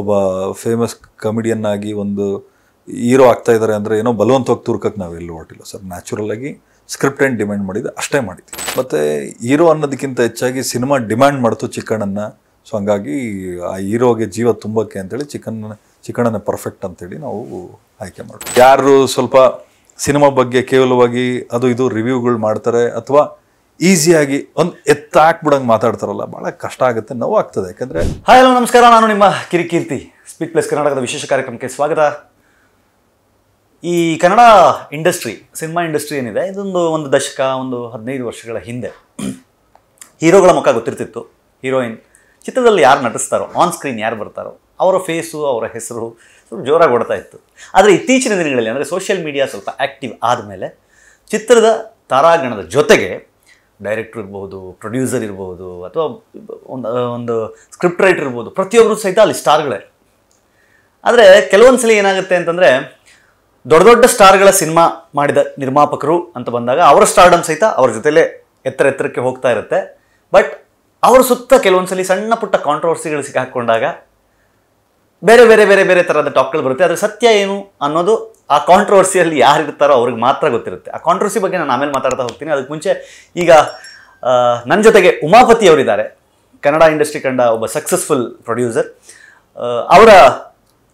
ಒಬ್ಬ famous comedian ಆಗಿ ಒಂದು ಹೀರೋ ಆಗ್ತಾ ಇದ್ದಾರೆ ಅಂದರೆ ಏನೋ ಬಲವಂತವಾಗಿ ತುರ್ಕಕ್ಕೆ ಎಲ್ಲೂ ಹೊಟ್ಟಿಲ್ಲ ಸರ್ ನ್ಯಾಚುರಲ್ ಆಗಿ ಸ್ಕ್ರಿಪ್ಟ್ ಏನು ಡಿಮ್ಯಾಂಡ್ ಮಾಡಿದ್ದು ಅಷ್ಟೇ ಮಾಡಿದ್ವಿ ಮತ್ತು ಹೀರೋ ಅನ್ನೋದಕ್ಕಿಂತ ಹೆಚ್ಚಾಗಿ ಸಿನಿಮಾ ಡಿಮ್ಯಾಂಡ್ ಮಾಡ್ತು ಚಿಕನನ್ನು ಸೊ ಹಂಗಾಗಿ ಆ ಹೀರೋಗೆ ಜೀವ ತುಂಬಕ್ಕೆ ಅಂತೇಳಿ ಚಿಕನ್ ಚಿಕಣ್ಣನ ಪರ್ಫೆಕ್ಟ್ ಅಂತೇಳಿ ನಾವು ಆಯ್ಕೆ ಮಾಡೋದು ಯಾರು ಸ್ವಲ್ಪ ಸಿನಿಮಾ ಬಗ್ಗೆ ಕೇವಲವಾಗಿ ಅದು ಇದು ರಿವ್ಯೂಗಳು ಮಾಡ್ತಾರೆ ಅಥವಾ ಈಸಿಯಾಗಿ ಒಂದು ಎತ್ತಾಕ್ಬಿಡಂಗೆ ಮಾತಾಡ್ತಾರಲ್ಲ ಭಾಳ ಕಷ್ಟ ಆಗುತ್ತೆ ಆಗ್ತದೆ ಯಾಕಂದರೆ ಹಾಯ್ ಹಲೋ ನಮಸ್ಕಾರ ನಾನು ನಿಮ್ಮ ಕಿರಿಕೀರ್ತಿ ಸ್ಪೀಕ್ ಪ್ಲಸ್ ಕರ್ನಾಟಕದ ವಿಶೇಷ ಕಾರ್ಯಕ್ರಮಕ್ಕೆ ಸ್ವಾಗತ ಈ ಕನ್ನಡ ಇಂಡಸ್ಟ್ರಿ ಸಿನಿಮಾ ಇಂಡಸ್ಟ್ರಿ ಏನಿದೆ ಇದೊಂದು ಒಂದು ದಶಕ ಒಂದು ಹದಿನೈದು ವರ್ಷಗಳ ಹಿಂದೆ ಹೀರೋಗಳ ಮುಖ ಗೊತ್ತಿರ್ತಿತ್ತು ಹೀರೋಯಿನ್ ಚಿತ್ರದಲ್ಲಿ ಯಾರು ನಟಿಸ್ತಾರೋ ಆನ್ ಸ್ಕ್ರೀನ್ ಯಾರು ಬರ್ತಾರೋ ಅವರ ಫೇಸು ಅವರ ಹೆಸರು ಸ್ವಲ್ಪ ಜೋರಾಗಿ ಓಡ್ತಾ ಇತ್ತು ಆದರೆ ಇತ್ತೀಚಿನ ದಿನಗಳಲ್ಲಿ ಅಂದರೆ ಸೋಷಿಯಲ್ ಮೀಡಿಯಾ ಸ್ವಲ್ಪ ಆ್ಯಕ್ಟಿವ್ ಆದಮೇಲೆ ಚಿತ್ರದ ತಾರಾಗಣದ ಜೊತೆಗೆ ಡೈರೆಕ್ಟರ್ ಇರ್ಬೋದು ಪ್ರೊಡ್ಯೂಸರ್ ಇರ್ಬೋದು ಅಥವಾ ಒಂದು ಒಂದು ಸ್ಕ್ರಿಪ್ಟ್ ರೈಟರ್ ಇರ್ಬೋದು ಪ್ರತಿಯೊಬ್ಬರು ಸಹಿತ ಅಲ್ಲಿ ಸ್ಟಾರ್ಗಳೇ ಆದರೆ ಕೆಲವೊಂದು ಸಲ ಏನಾಗುತ್ತೆ ಅಂತಂದರೆ ದೊಡ್ಡ ದೊಡ್ಡ ಸ್ಟಾರ್ಗಳ ಸಿನಿಮಾ ಮಾಡಿದ ನಿರ್ಮಾಪಕರು ಅಂತ ಬಂದಾಗ ಅವರ ಸ್ಟಾರ್ಡಮ್ ಸಹಿತ ಅವ್ರ ಜೊತೆಲೇ ಎತ್ತರ ಎತ್ತರಕ್ಕೆ ಹೋಗ್ತಾ ಇರುತ್ತೆ ಬಟ್ ಅವರ ಸುತ್ತ ಕೆಲವೊಂದು ಸಲ ಸಣ್ಣ ಪುಟ್ಟ ಕಾಂಟ್ರವರ್ಸಿಗಳು ಸಿಕ್ಕಾಕ್ಕೊಂಡಾಗ ಬೇರೆ ಬೇರೆ ಬೇರೆ ಬೇರೆ ಥರದ ಟಾಕ್ಗಳು ಬರುತ್ತೆ ಅದರ ಸತ್ಯ ಏನು ಅನ್ನೋದು ಆ ಕಾಂಟ್ರವರ್ಸಿಯಲ್ಲಿ ಯಾರು ಇರ್ತಾರೋ ಅವ್ರಿಗೆ ಮಾತ್ರ ಗೊತ್ತಿರುತ್ತೆ ಆ ಕಾಂಟ್ರವರ್ಸಿ ಬಗ್ಗೆ ನಾನು ಆಮೇಲೆ ಮಾತಾಡ್ತಾ ಹೋಗ್ತೀನಿ ಅದಕ್ಕೆ ಮುಂಚೆ ಈಗ ನನ್ನ ಜೊತೆಗೆ ಉಮಾಪತಿ ಅವರಿದ್ದಾರೆ ಕನ್ನಡ ಇಂಡಸ್ಟ್ರಿ ಕಂಡ ಒಬ್ಬ ಸಕ್ಸಸ್ಫುಲ್ ಪ್ರೊಡ್ಯೂಸರ್ ಅವರ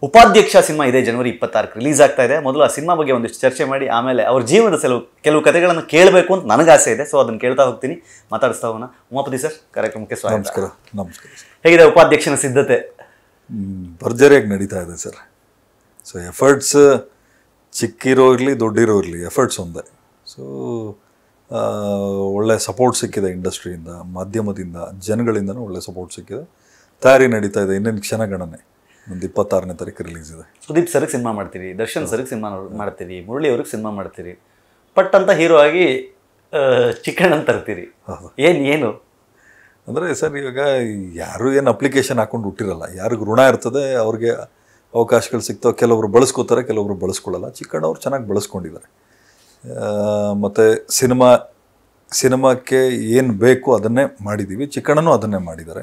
ಉಪಾಧ್ಯಕ್ಷ ಸಿನಿಮಾ ಇದೆ ಜನವರಿ ಇಪ್ಪತ್ತಾರಕ್ಕೆ ರಿಲೀಸ್ ಆಗ್ತಾ ಇದೆ ಮೊದಲು ಆ ಸಿನಿಮಾ ಬಗ್ಗೆ ಒಂದಿಷ್ಟು ಚರ್ಚೆ ಮಾಡಿ ಆಮೇಲೆ ಅವ್ರ ಜೀವನದ ಕೆಲವು ಕೆಲವು ಕಥೆಗಳನ್ನು ಕೇಳಬೇಕು ಅಂತ ನನಗಾಸೆ ಇದೆ ಸೊ ಅದನ್ನು ಕೇಳ್ತಾ ಹೋಗ್ತೀನಿ ಮಾತಾಡಿಸ್ತಾ ಹೋಗೋಣ ಉಮಾಪತಿ ಸರ್ ಕಾರ್ಯಕ್ರಮಕ್ಕೆ ಸ್ವಾಗತ ನಮಸ್ಕಾರ ನಮಸ್ಕಾರ ಹೇಗಿದೆ ಉಪಾಧ್ಯಕ್ಷನ ಸಿದ್ಧತೆ ಭರ್ಜರಿಯಾಗಿ ನಡೀತಾ ಇದೆ ಸರ್ ಸೊ ಎಫರ್ಟ್ಸ್ ಚಿಕ್ಕಿರೋ ಇರಲಿ ದೊಡ್ಡಿರೋ ಇರಲಿ ಎಫರ್ಟ್ಸ್ ಒಂದೇ ಸೊ ಒಳ್ಳೆ ಸಪೋರ್ಟ್ ಸಿಕ್ಕಿದೆ ಇಂಡಸ್ಟ್ರಿಯಿಂದ ಮಾಧ್ಯಮದಿಂದ ಜನಗಳಿಂದ ಒಳ್ಳೆ ಸಪೋರ್ಟ್ ಸಿಕ್ಕಿದೆ ತಯಾರಿ ನಡೀತಾ ಇದೆ ಇನ್ನೇನು ಕ್ಷಣಗಣನೆ ಒಂದು ಇಪ್ಪತ್ತಾರನೇ ತಾರೀಕು ರಿಲೀಸ್ ಇದೆ ಸುದೀಪ್ ಸರ್ಗೆ ಸಿನಿಮಾ ಮಾಡ್ತೀರಿ ದರ್ಶನ್ ಸರ್ಗೆ ಸಿನಿಮಾ ಮಾಡ್ತೀರಿ ಮುರಳಿ ಅವ್ರಿಗೆ ಸಿನಿಮಾ ಮಾಡ್ತೀರಿ ಪಟ್ ಅಂತ ಹೀರೋ ಆಗಿ ಚಿಕ್ಕಣ್ಣ ತರ್ತೀರಿ ಏನು ಏನು ಅಂದರೆ ಸರ್ ಇವಾಗ ಯಾರು ಏನು ಅಪ್ಲಿಕೇಶನ್ ಹಾಕ್ಕೊಂಡು ಹುಟ್ಟಿರಲ್ಲ ಯಾರಿಗೆ ಋಣ ಇರ್ತದೆ ಅವ್ರಿಗೆ ಅವಕಾಶಗಳು ಸಿಗ್ತಾವೆ ಕೆಲವರು ಬಳಸ್ಕೋತಾರೆ ಕೆಲವರು ಬಳಸ್ಕೊಳ್ಳಲ್ಲ ಚಿಕ್ಕಣ್ಣವ್ರು ಚೆನ್ನಾಗಿ ಬಳಸ್ಕೊಂಡಿದ್ದಾರೆ ಮತ್ತು ಸಿನಿಮಾ ಸಿನಿಮಾಕ್ಕೆ ಏನು ಬೇಕು ಅದನ್ನೇ ಮಾಡಿದ್ದೀವಿ ಚಿಕ್ಕಣ್ಣನೂ ಅದನ್ನೇ ಮಾಡಿದ್ದಾರೆ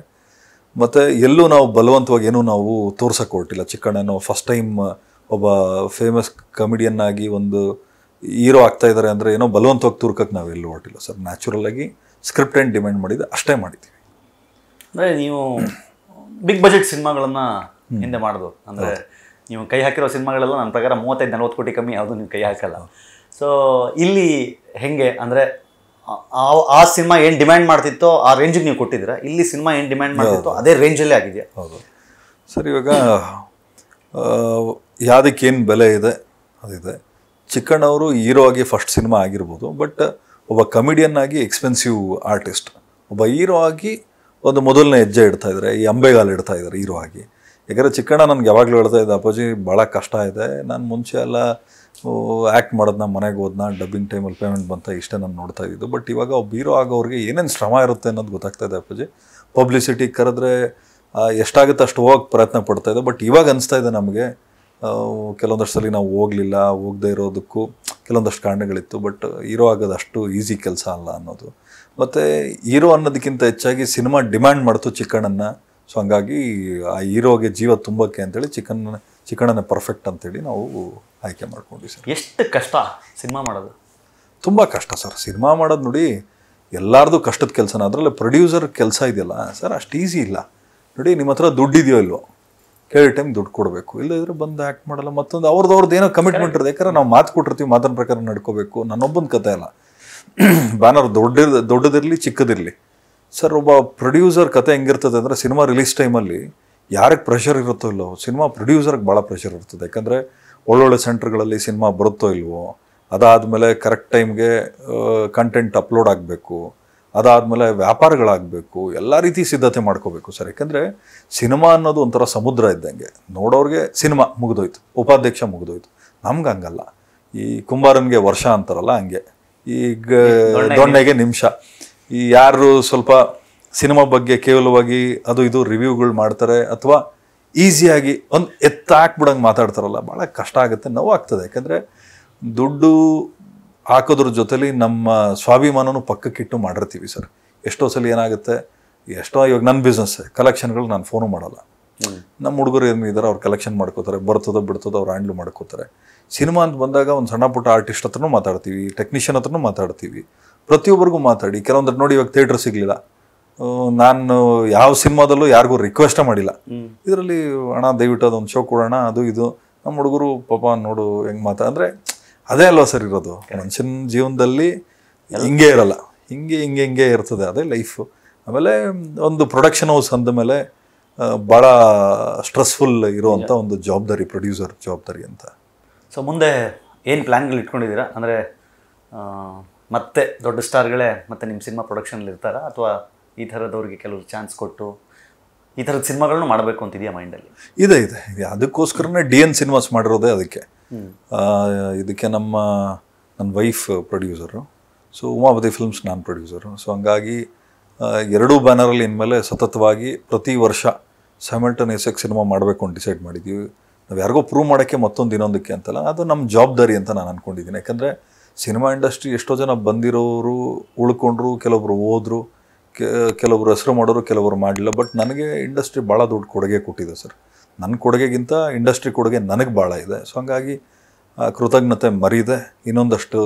ಮತ್ತು ಎಲ್ಲೂ ನಾವು ಬಲವಂತವಾಗಿ ಏನೂ ನಾವು ತೋರ್ಸೋಕೆ ಹೊರಟಿಲ್ಲ ಚಿಕ್ಕಣ್ಣನೋ ಫಸ್ಟ್ ಟೈಮ್ ಒಬ್ಬ ಫೇಮಸ್ ಕಮಿಡಿಯನ್ ಆಗಿ ಒಂದು ಹೀರೋ ಆಗ್ತಾ ಇದ್ದಾರೆ ಅಂದರೆ ಏನೋ ಬಲವಂತವಾಗಿ ತೂರ್ಕಕ್ಕೆ ನಾವು ಎಲ್ಲೂ ಹೊರಟಿಲ್ಲ ಸರ್ ನ್ಯಾಚುರಲ್ಲಾಗಿ ಸ್ಕ್ರಿಪ್ಟ್ ಏನು ಡಿಮ್ಯಾಂಡ್ ಮಾಡಿದ್ದು ಅಷ್ಟೇ ಮಾಡಿದ್ದೀವಿ ಅಂದರೆ ನೀವು ಬಿಗ್ ಬಜೆಟ್ ಸಿನಿಮಾಗಳನ್ನು ಹಿಂದೆ ಮಾಡೋದು ಅಂದರೆ ನೀವು ಕೈ ಹಾಕಿರೋ ಸಿನಿಮಾಗಳೆಲ್ಲ ನನ್ನ ಪ್ರಕಾರ ಮೂವತ್ತೈದು ನಲ್ವತ್ತು ಕೋಟಿ ಕಮ್ಮಿ ಯಾವುದು ನೀವು ಕೈ ಹಾಕಲ್ಲ ಸೊ ಇಲ್ಲಿ ಹೆಂಗೆ ಅಂದರೆ ಆ ಸಿನಿಮಾ ಏನು ಡಿಮ್ಯಾಂಡ್ ಮಾಡ್ತಿತ್ತೋ ಆ ರೇಂಜಿಗೆ ನೀವು ಕೊಟ್ಟಿದ್ದೀರಾ ಇಲ್ಲಿ ಸಿನಿಮಾ ಏನು ಡಿಮ್ಯಾಂಡ್ ಮಾಡ್ತಿತ್ತೋ ಅದೇ ರೇಂಜಲ್ಲೇ ಆಗಿದೆಯಾ ಹೌದು ಸರ್ ಇವಾಗ ಯಾವುದಕ್ಕೇನು ಬೆಲೆ ಇದೆ ಅದಿದೆ ಚಿಕ್ಕಣ್ಣವರು ಹೀರೋ ಆಗಿ ಫಸ್ಟ್ ಸಿನಿಮಾ ಆಗಿರ್ಬೋದು ಬಟ್ ಒಬ್ಬ ಕಮಿಡಿಯನ್ ಆಗಿ ಎಕ್ಸ್ಪೆನ್ಸಿವ್ ಆರ್ಟಿಸ್ಟ್ ಒಬ್ಬ ಹೀರೋ ಆಗಿ ಒಂದು ಮೊದಲನೇ ಹೆಜ್ಜೆ ಇಡ್ತಾ ಇದ್ದಾರೆ ಈ ಅಂಬೆಗಾಲು ಇಡ್ತಾ ಇದ್ದಾರೆ ಹೀರೋ ಆಗಿ ಯಾಕಂದರೆ ಚಿಕ್ಕಣ್ಣ ನನಗೆ ಯಾವಾಗಲೂ ಹೇಳ್ತಾ ಇದ್ದೆ ಅಪ್ಪಾಜಿ ಭಾಳ ಕಷ್ಟ ಇದೆ ನಾನು ಮುಂಚೆ ಎಲ್ಲ ಆ್ಯಕ್ಟ್ ಮಾಡೋದನ್ನ ಮನೆಗೆ ಹೋದ್ನ ಡಬ್ಬಿಂಗ್ ಟೈಮಲ್ಲಿ ಪೇಮೆಂಟ್ ಬಂತ ಇಷ್ಟೇ ನಾನು ನೋಡ್ತಾ ಇದ್ದು ಬಟ್ ಇವಾಗ ಹೀರೋ ಆಗೋರಿಗೆ ಏನೇನು ಶ್ರಮ ಇರುತ್ತೆ ಅನ್ನೋದು ಗೊತ್ತಾಗ್ತಾ ಇದೆ ಅಪ್ಪಾಜಿ ಪಬ್ಲಿಸಿಟಿ ಕರೆದ್ರೆ ಎಷ್ಟಾಗುತ್ತೆ ಅಷ್ಟು ಹೋಗಕ್ಕೆ ಪ್ರಯತ್ನ ಪಡ್ತಾ ಇದೆ ಬಟ್ ಇವಾಗ ಅನಿಸ್ತಾ ಇದೆ ನಮಗೆ ಕೆಲವೊಂದಷ್ಟು ಸಲ ನಾವು ಹೋಗಲಿಲ್ಲ ಹೋಗದೇ ಇರೋದಕ್ಕೂ ಕೆಲವೊಂದಷ್ಟು ಕಾರಣಗಳಿತ್ತು ಬಟ್ ಹೀರೋ ಆಗೋದು ಅಷ್ಟು ಈಸಿ ಕೆಲಸ ಅಲ್ಲ ಅನ್ನೋದು ಮತ್ತು ಹೀರೋ ಅನ್ನೋದಕ್ಕಿಂತ ಹೆಚ್ಚಾಗಿ ಸಿನಿಮಾ ಡಿಮ್ಯಾಂಡ್ ಮಾಡ್ತು ಚಿಕ್ಕಣ್ಣನ್ನು ಸೊ ಹಂಗಾಗಿ ಆ ಹೀರೋಗೆ ಜೀವ ತುಂಬಕ್ಕೆ ಅಂತೇಳಿ ಚಿಕನ್ ಚಿಕನನ್ನೇ ಪರ್ಫೆಕ್ಟ್ ಅಂತೇಳಿ ನಾವು ಆಯ್ಕೆ ಮಾಡ್ಕೊಂಡ್ವಿ ಸರ್ ಎಷ್ಟು ಕಷ್ಟ ಸಿನಿಮಾ ಮಾಡೋದು ತುಂಬ ಕಷ್ಟ ಸರ್ ಸಿನಿಮಾ ಮಾಡೋದು ನೋಡಿ ಎಲ್ಲರದು ಕಷ್ಟದ ಕೆಲಸನ ಅದರಲ್ಲಿ ಪ್ರೊಡ್ಯೂಸರ್ ಕೆಲಸ ಇದೆಯಲ್ಲ ಸರ್ ಅಷ್ಟು ಈಸಿ ಇಲ್ಲ ನೋಡಿ ನಿಮ್ಮ ಹತ್ರ ದುಡ್ಡಿದೆಯೋ ಇಲ್ವೋ ಕೇಳಿ ಟೈಮ್ ದುಡ್ಡು ಕೊಡಬೇಕು ಇಲ್ಲದ್ರೆ ಬಂದು ಆ್ಯಕ್ಟ್ ಮಾಡಲ್ಲ ಮತ್ತೊಂದು ಅವ್ರದ್ದು ಅವ್ರದ್ದು ಏನೋ ಕಮಿಟ್ಮೆಂಟ್ ಇರೋದು ಯಾಕಂದ್ರೆ ನಾವು ಮಾತು ಕೊಟ್ಟಿರ್ತೀವಿ ಮಾತಿನ ಪ್ರಕಾರ ನಡ್ಕೋಬೇಕು ನನ್ನೊಬ್ಬನ ಕತೆ ಅಲ್ಲ ಬ್ಯಾನರ್ ದೊಡ್ಡ ದೊಡ್ಡದಿರಲಿ ಚಿಕ್ಕದಿರಲಿ ಸರ್ ಒಬ್ಬ ಪ್ರೊಡ್ಯೂಸರ್ ಕತೆ ಹೆಂಗಿರ್ತದೆ ಅಂದರೆ ಸಿನಿಮಾ ರಿಲೀಸ್ ಟೈಮಲ್ಲಿ ಯಾರಿಗೆ ಪ್ರೆಷರ್ ಇರುತ್ತೋ ಇಲ್ಲವೋ ಸಿನಿಮಾ ಪ್ರೊಡ್ಯೂಸರ್ಗೆ ಭಾಳ ಪ್ರೆಷರ್ ಇರ್ತದೆ ಯಾಕಂದರೆ ಒಳ್ಳೊಳ್ಳೆ ಸೆಂಟ್ರ್ಗಳಲ್ಲಿ ಸಿನಿಮಾ ಬರುತ್ತೋ ಇಲ್ವೋ ಅದಾದಮೇಲೆ ಕರೆಕ್ಟ್ ಟೈಮ್ಗೆ ಕಂಟೆಂಟ್ ಅಪ್ಲೋಡ್ ಆಗಬೇಕು ಅದಾದಮೇಲೆ ವ್ಯಾಪಾರಗಳಾಗಬೇಕು ಎಲ್ಲ ರೀತಿ ಸಿದ್ಧತೆ ಮಾಡ್ಕೋಬೇಕು ಸರ್ ಯಾಕೆಂದರೆ ಸಿನಿಮಾ ಅನ್ನೋದು ಒಂಥರ ಸಮುದ್ರ ಇದ್ದಂಗೆ ನೋಡೋರಿಗೆ ಸಿನಿಮಾ ಮುಗಿದೋಯ್ತು ಉಪಾಧ್ಯಕ್ಷ ಮುಗಿದೋಯ್ತು ನಮ್ಗೆ ಹಂಗಲ್ಲ ಈ ಕುಂಬಾರನ್ಗೆ ವರ್ಷ ಅಂತಾರಲ್ಲ ಹಂಗೆ ಈಗ ದೊಣ್ಣೆಗೆ ನಿಮಿಷ ಈ ಯಾರು ಸ್ವಲ್ಪ ಸಿನಿಮಾ ಬಗ್ಗೆ ಕೇವಲವಾಗಿ ಅದು ಇದು ರಿವ್ಯೂಗಳು ಮಾಡ್ತಾರೆ ಅಥವಾ ಈಸಿಯಾಗಿ ಒಂದು ಹಾಕ್ಬಿಡಂಗೆ ಮಾತಾಡ್ತಾರಲ್ಲ ಭಾಳ ಕಷ್ಟ ಆಗುತ್ತೆ ನೋವಾಗ್ತದೆ ಯಾಕಂದರೆ ದುಡ್ಡು ಹಾಕೋದ್ರ ಜೊತೆಲಿ ನಮ್ಮ ಸ್ವಾಭಿಮಾನನೂ ಪಕ್ಕಕ್ಕಿಟ್ಟು ಮಾಡಿರ್ತೀವಿ ಸರ್ ಎಷ್ಟೋ ಸಲ ಏನಾಗುತ್ತೆ ಎಷ್ಟೋ ಇವಾಗ ನನ್ನ ಬಿಸ್ನೆಸ್ ಕಲೆಕ್ಷನ್ಗಳು ನಾನು ಫೋನು ಮಾಡಲ್ಲ ನಮ್ಮ ಹುಡುಗರು ಏನು ಇದ್ದಾರೆ ಅವ್ರು ಕಲೆಕ್ಷನ್ ಮಾಡ್ಕೋತಾರೆ ಬರ್ತದೋ ಬಿಡ್ತದೋ ಅವ್ರು ಹ್ಯಾಂಡ್ಲ್ ಮಾಡ್ಕೋತಾರೆ ಸಿನಿಮಾ ಅಂತ ಬಂದಾಗ ಒಂದು ಸಣ್ಣ ಪುಟ್ಟ ಆರ್ಟಿಸ್ಟ್ ಹತ್ರನೂ ಮಾತಾಡ್ತೀವಿ ಟೆಕ್ನಿಷಿಯನ್ ಹತ್ರನೂ ಮಾತಾಡ್ತೀವಿ ಪ್ರತಿಯೊಬ್ಬರಿಗೂ ಮಾತಾಡಿ ಕೆಲವೊಂದಕ್ಕೆ ನೋಡಿ ಇವಾಗ ಥಿಯೇಟರ್ ಸಿಗಲಿಲ್ಲ ನಾನು ಯಾವ ಸಿನಿಮಾದಲ್ಲೂ ಯಾರಿಗೂ ರಿಕ್ವೆಸ್ಟೇ ಮಾಡಿಲ್ಲ ಇದರಲ್ಲಿ ಅಣ್ಣ ದಯವಿಟ್ಟು ಅದೊಂದು ಶೋ ಕೊಡೋಣ ಅದು ಇದು ನಮ್ಮ ಹುಡುಗರು ಪಾಪ ನೋಡು ಹೆಂಗೆ ಮಾತಾ ಅಂದರೆ ಅದೇ ಅಲ್ವಾ ಸರ್ ಇರೋದು ಮನುಷ್ಯನ ಜೀವನದಲ್ಲಿ ಹಿಂಗೆ ಇರಲ್ಲ ಹಿಂಗೆ ಹಿಂಗೆ ಹಿಂಗೆ ಇರ್ತದೆ ಅದೇ ಲೈಫು ಆಮೇಲೆ ಒಂದು ಪ್ರೊಡಕ್ಷನ್ ಹೌಸ್ ಮೇಲೆ ಭಾಳ ಸ್ಟ್ರೆಸ್ಫುಲ್ ಇರುವಂಥ ಒಂದು ಜವಾಬ್ದಾರಿ ಪ್ರೊಡ್ಯೂಸರ್ ಜವಾಬ್ದಾರಿ ಅಂತ ಸೊ ಮುಂದೆ ಏನು ಪ್ಲ್ಯಾನ್ಗಳು ಇಟ್ಕೊಂಡಿದ್ದೀರಾ ಅಂದರೆ ಮತ್ತೆ ದೊಡ್ಡ ಸ್ಟಾರ್ಗಳೇ ಮತ್ತೆ ನಿಮ್ಮ ಸಿನಿಮಾ ಪ್ರೊಡಕ್ಷನ್ ಇರ್ತಾರಾ ಅಥವಾ ಈ ಥರದವ್ರಿಗೆ ಕೆಲವರು ಚಾನ್ಸ್ ಕೊಟ್ಟು ಈ ಥರದ ಸಿನಿಮಾಗಳನ್ನು ಮಾಡಬೇಕು ಅಂತಿದೆಯಾ ಮೈಂಡಲ್ಲಿ ಇದೆ ಇದೆ ಅದಕ್ಕೋಸ್ಕರನೇ ಡಿ ಎನ್ ಸಿನಿಮಾಸ್ ಮಾಡಿರೋದೇ ಅದಕ್ಕೆ ಇದಕ್ಕೆ ನಮ್ಮ ನನ್ನ wife producer so Umapathy films ನಾನು ಪ್ರೊಡ್ಯೂಸರು ಸೊ ಹಂಗಾಗಿ ಎರಡೂ ಬ್ಯಾನರಲ್ಲಿ ಇನ್ಮೇಲೆ ಸತತವಾಗಿ ಪ್ರತಿ ವರ್ಷ ಸೈಮಲ್ಟನೇಸಾಗಿ ಸಿನಿಮಾ ಮಾಡಬೇಕು ಅಂತ ಡಿಸೈಡ್ ಮಾಡಿದ್ದೀವಿ ನಾವು ಯಾರಿಗೋ ಪ್ರೂವ್ ಮಾಡೋಕ್ಕೆ ಮತ್ತೊಂದು ದಿನೊಂದಕ್ಕೆ ಅಂತಲ್ಲ ಅದು ನಮ್ಮ ಜವಾಬ್ದಾರಿ ಅಂತ ನಾನು ಅಂದ್ಕೊಂಡಿದ್ದೀನಿ ಯಾಕಂದರೆ ಸಿನಿಮಾ ಇಂಡಸ್ಟ್ರಿ ಎಷ್ಟೋ ಜನ ಬಂದಿರೋರು ಉಳ್ಕೊಂಡ್ರು ಕೆಲವರು ಓದ್ರು ಕೆಲವರು ಹೆಸರು ಮಾಡೋರು ಕೆಲವರು ಮಾಡಲಿಲ್ಲ ಬಟ್ ನನಗೆ ಇಂಡಸ್ಟ್ರಿ ಭಾಳ ದೊಡ್ಡ ಕೊಡುಗೆ ಕೊಟ್ಟಿದೆ ಸರ್ ನನ್ನ ಕೊಡುಗೆಗಿಂತ ಇಂಡಸ್ಟ್ರಿ ಕೊಡುಗೆ ನನಗೆ ಭಾಳ ಇದೆ ಸೊ ಹಂಗಾಗಿ ಕೃತಜ್ಞತೆ ಮರೀದೆ ಇನ್ನೊಂದಷ್ಟು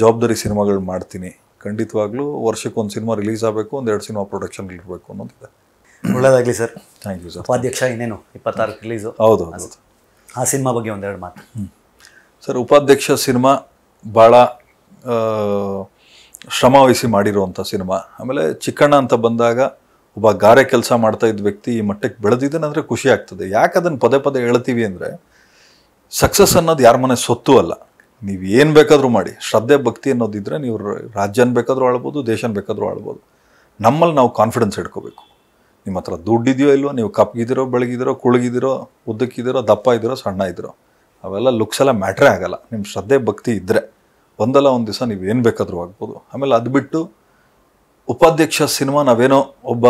ಜವಾಬ್ದಾರಿ ಸಿನಿಮಾಗಳು ಮಾಡ್ತೀನಿ ಖಂಡಿತವಾಗ್ಲೂ ವರ್ಷಕ್ಕೆ ಒಂದು ಸಿನಿಮಾ ರಿಲೀಸ್ ಆಗಬೇಕು ಒಂದು ಎರಡು ಸಿನಿಮಾ ಪ್ರೊಡಕ್ಷನ್ ಇರಬೇಕು ಅನ್ನೋದಿದೆ ಒಳ್ಳೇದಾಗಲಿ ಸರ್ ಥ್ಯಾಂಕ್ ಯು ಸರ್ ಉಪಾಧ್ಯಕ್ಷ ಇನ್ನೇನು ಇಪ್ಪತ್ತಾರು ರಿಲೀಸು ಹೌದು ಹೌದು ಆ ಸಿನಿಮಾ ಬಗ್ಗೆ ಒಂದೆರಡು ಮಾತು ಸರ್ ಉಪಾಧ್ಯಕ್ಷ ಸಿನಿಮಾ ಭಾಳ ಶ್ರಮವಹಿಸಿ ಮಾಡಿರುವಂಥ ಸಿನಿಮಾ ಆಮೇಲೆ ಚಿಕ್ಕಣ್ಣ ಅಂತ ಬಂದಾಗ ಒಬ್ಬ ಗಾರೆ ಕೆಲಸ ಮಾಡ್ತಾ ಇದ್ದ ವ್ಯಕ್ತಿ ಈ ಮಟ್ಟಕ್ಕೆ ಅಂದರೆ ಖುಷಿ ಆಗ್ತದೆ ಯಾಕೆ ಅದನ್ನು ಪದೇ ಪದೇ ಹೇಳ್ತೀವಿ ಅಂದರೆ ಸಕ್ಸಸ್ ಅನ್ನೋದು ಯಾರ ಮನೆ ಸೊತ್ತು ಅಲ್ಲ ನೀವು ಏನು ಬೇಕಾದರೂ ಮಾಡಿ ಶ್ರದ್ಧೆ ಭಕ್ತಿ ಅನ್ನೋದಿದ್ದರೆ ನೀವು ರಾಜ್ಯನ ಬೇಕಾದರೂ ಆಳ್ಬೋದು ದೇಶನ ಬೇಕಾದರೂ ಆಳ್ಬೋದು ನಮ್ಮಲ್ಲಿ ನಾವು ಕಾನ್ಫಿಡೆನ್ಸ್ ಇಟ್ಕೋಬೇಕು ನಿಮ್ಮ ಹತ್ರ ದುಡ್ಡಿದೆಯೋ ಇಲ್ವೋ ನೀವು ಕಪ್ಪಗಿದಿರೋ ಬೆಳಗಿದಿರೋ ಕುಳಗಿದಿರೋ ಉದ್ದಕ್ಕಿದಿರೋ ದಪ್ಪ ಇದ್ದೀರೋ ಸಣ್ಣ ಇದ್ದೀರೋ ಅವೆಲ್ಲ ಲುಕ್ಸ್ ಎಲ್ಲ ಮ್ಯಾಟ್ರೇ ಆಗಲ್ಲ ನಿಮ್ಮ ಶ್ರದ್ಧೆ ಭಕ್ತಿ ಇದ್ದರೆ ಒಂದಲ್ಲ ಒಂದು ದಿವಸ ನೀವು ಏನು ಬೇಕಾದರೂ ಆಗ್ಬೋದು ಆಮೇಲೆ ಅದು ಬಿಟ್ಟು ಉಪಾಧ್ಯಕ್ಷ ಸಿನಿಮಾ ನಾವೇನೋ ಒಬ್ಬ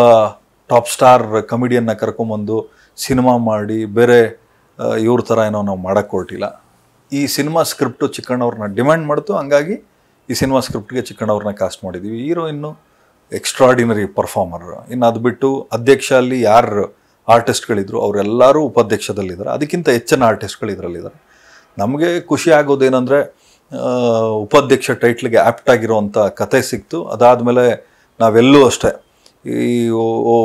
ಟಾಪ್ ಸ್ಟಾರ್ ಕಮಿಡಿಯನ್ನ ಕರ್ಕೊಂಬಂದು ಸಿನಿಮಾ ಮಾಡಿ ಬೇರೆ ಇವ್ರ ಥರ ಏನೋ ನಾವು ಮಾಡೋಕ್ಕೆ ಹೊರಟಿಲ್ಲ ಈ ಸಿನಿಮಾ ಸ್ಕ್ರಿಪ್ಟು ಚಿಕ್ಕಣ್ಣವ್ರನ್ನ ಡಿಮ್ಯಾಂಡ್ ಮಾಡ್ತು ಹಂಗಾಗಿ ಈ ಸಿನಿಮಾ ಸ್ಕ್ರಿಪ್ಟ್ಗೆ ಚಿಕ್ಕಣ್ಣವ್ರನ್ನ ಕಾಸ್ಟ್ ಮಾಡಿದ್ದೀವಿ ಹೀರೋಯಿನ್ನು ಎಕ್ಸ್ಟ್ರಾಡಿನರಿ ಪರ್ಫಾರ್ಮರ್ ಇನ್ನು ಅದು ಬಿಟ್ಟು ಅಧ್ಯಕ್ಷ ಅಲ್ಲಿ ಯಾರು ಆರ್ಟಿಸ್ಟ್ಗಳಿದ್ರು ಅವರೆಲ್ಲರೂ ಉಪಾಧ್ಯಕ್ಷದಲ್ಲಿದ್ದಾರೆ ಅದಕ್ಕಿಂತ ಹೆಚ್ಚಿನ ಆರ್ಟಿಸ್ಟ್ಗಳು ಇದರಲ್ಲಿದ್ದಾರೆ ನಮಗೆ ಖುಷಿ ಆಗೋದೇನೆಂದರೆ ಉಪಾಧ್ಯಕ್ಷ ಟೈಟ್ಲಿಗೆ ಆಪ್ಟ್ ಆಗಿರುವಂಥ ಕತೆ ಸಿಕ್ತು ಅದಾದಮೇಲೆ ನಾವೆಲ್ಲೂ ಅಷ್ಟೇ ಈ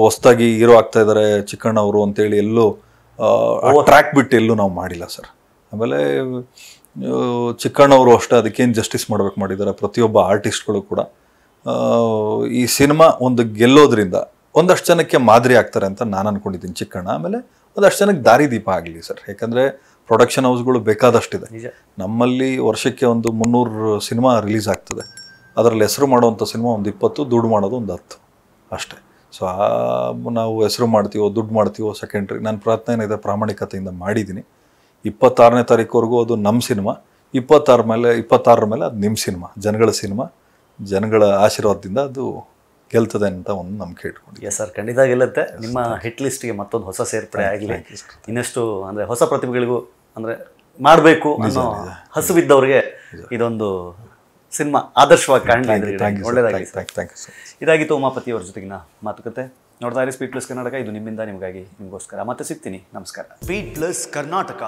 ಹೊಸ್ದಾಗಿ ಹೀರೋ ಆಗ್ತಾ ಇದ್ದಾರೆ ಚಿಕ್ಕಣ್ಣವರು ಅಂತೇಳಿ ಎಲ್ಲೂ ಟ್ರ್ಯಾಕ್ ಬಿಟ್ಟು ಎಲ್ಲೂ ನಾವು ಮಾಡಿಲ್ಲ ಸರ್ ಆಮೇಲೆ ಚಿಕ್ಕಣ್ಣವರು ಅಷ್ಟೇ ಅದಕ್ಕೇನು ಜಸ್ಟಿಸ್ ಮಾಡಬೇಕು ಮಾಡಿದ್ದಾರೆ ಪ್ರತಿಯೊಬ್ಬ ಆರ್ಟಿಸ್ಟ್ಗಳು ಕೂಡ ಈ ಸಿನಿಮಾ ಒಂದು ಗೆಲ್ಲೋದ್ರಿಂದ ಒಂದಷ್ಟು ಜನಕ್ಕೆ ಮಾದರಿ ಆಗ್ತಾರೆ ಅಂತ ನಾನು ಅಂದ್ಕೊಂಡಿದ್ದೀನಿ ಚಿಕ್ಕಣ್ಣ ಆಮೇಲೆ ಒಂದಷ್ಟು ಜನಕ್ಕೆ ದಾರಿದೀಪ ಆಗಲಿ ಸರ್ ಯಾಕಂದರೆ ಪ್ರೊಡಕ್ಷನ್ ಹೌಸ್ಗಳು ಬೇಕಾದಷ್ಟಿದೆ ನಮ್ಮಲ್ಲಿ ವರ್ಷಕ್ಕೆ ಒಂದು ಮುನ್ನೂರು ಸಿನಿಮಾ ರಿಲೀಸ್ ಆಗ್ತದೆ ಅದರಲ್ಲಿ ಹೆಸರು ಮಾಡುವಂಥ ಸಿನಿಮಾ ಒಂದು ಇಪ್ಪತ್ತು ದುಡ್ಡು ಮಾಡೋದು ಒಂದು ಹತ್ತು ಅಷ್ಟೇ ಸೊ ಆ ನಾವು ಹೆಸರು ಮಾಡ್ತೀವೋ ದುಡ್ಡು ಮಾಡ್ತೀವೋ ಸೆಕೆಂಡ್ರಿ ನಾನು ಪ್ರಯತ್ನ ಏನಿದೆ ಪ್ರಾಮಾಣಿಕತೆಯಿಂದ ಮಾಡಿದ್ದೀನಿ ಇಪ್ಪತ್ತಾರನೇ ತಾರೀಕುವರೆಗೂ ಅದು ನಮ್ಮ ಸಿನಿಮಾ ಇಪ್ಪತ್ತಾರ ಮೇಲೆ ಇಪ್ಪತ್ತಾರರ ಮೇಲೆ ಅದು ನಿಮ್ಮ ಸಿನಿಮಾ ಜನಗಳ ಸಿನಿಮಾ ಜನಗಳ ಆಶೀರ್ವಾದದಿಂದ ಅದು ಗೆಲ್ತದೆ ಅಂತ ಒಂದು ನಂಬಿಕೆ ಇಟ್ಕೊಂಡು ಎಸ್ ಸರ್ ಖಂಡಿತ ಗೆಲ್ಲುತ್ತೆ ನಿಮ್ಮ ಹಿಟ್ ಲಿಸ್ಟ್ಗೆ ಮತ್ತೊಂದು ಹೊಸ ಸೇರ್ಪಡೆ ಆಗಲಿ ಇನ್ನಷ್ಟು ಅಂದರೆ ಹೊಸ ಪ್ರತಿಭೆಗಳಿಗೂ ಅಂದರೆ ಮಾಡಬೇಕು ಅನ್ನೋ ಹಸುವಿದ್ದವ್ರಿಗೆ ಇದೊಂದು ಸಿನಿಮಾ ಆದರ್ಶವಾಗಿ ಕಾಣಲಿ ಒಳ್ಳೆಯದಾಗಿ ಇದಾಗಿತ್ತು ಅವ್ರ ಜೊತೆಗಿನ ಮಾತುಕತೆ ನೋಡ್ತಾ ಇರಿ ಸ್ಪೀಡ್ ಪ್ಲಸ್ ಕರ್ನಾಟಕ ಇದು ನಿಮ್ಮಿಂದ ನಿಮಗಾಗಿ ನಿಮಗೋಸ್ಕರ ಮತ್ತೆ ಸಿಗ್ತೀನಿ ನಮಸ್ಕಾರ ಸ್ಪೀಡ್ ಪ್ಲಸ್ ಕರ್ನಾಟಕ